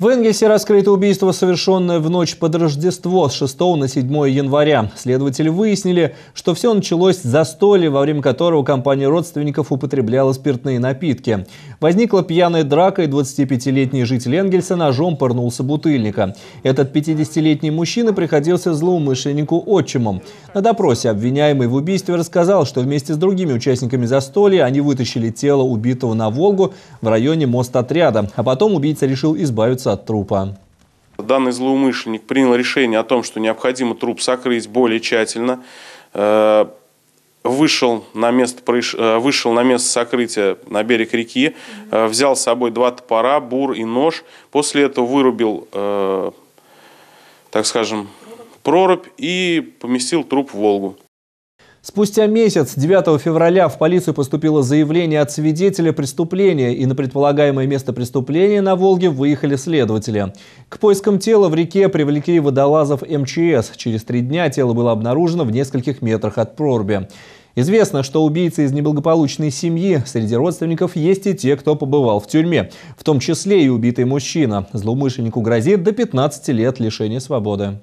В Энгельсе раскрыто убийство, совершенное в ночь под Рождество с 6 на 7 января. Следователи выяснили, что все началось с застолья, во время которого компания родственников употребляла спиртные напитки. Возникла пьяная драка, и 25-летний житель Энгельса ножом порнулся бутыльника. Этот 50-летний мужчина приходился злоумышленнику отчимом. На допросе обвиняемый в убийстве рассказал, что вместе с другими участниками застолья они вытащили тело убитого на Волгу в районе мост отряда, а потом убийца решил избавиться избавиться от трупа. Данный злоумышленник принял решение о том, что необходимо труп сокрыть более тщательно. Э, вышел на, место, э, вышел на место сокрытия на берег реки, э, взял с собой два топора, бур и нож. После этого вырубил, так скажем, прорубь и поместил труп в Волгу. Спустя месяц, 9 февраля, в полицию поступило заявление от свидетеля преступления, и на предполагаемое место преступления на Волге выехали следователи. К поискам тела в реке привлекли водолазов МЧС. Через три дня тело было обнаружено в нескольких метрах от проруби. Известно, что убийцы из неблагополучной семьи. Среди родственников есть и те, кто побывал в тюрьме, в том числе и убитый мужчина. Злоумышленнику грозит до 15 лет лишения свободы.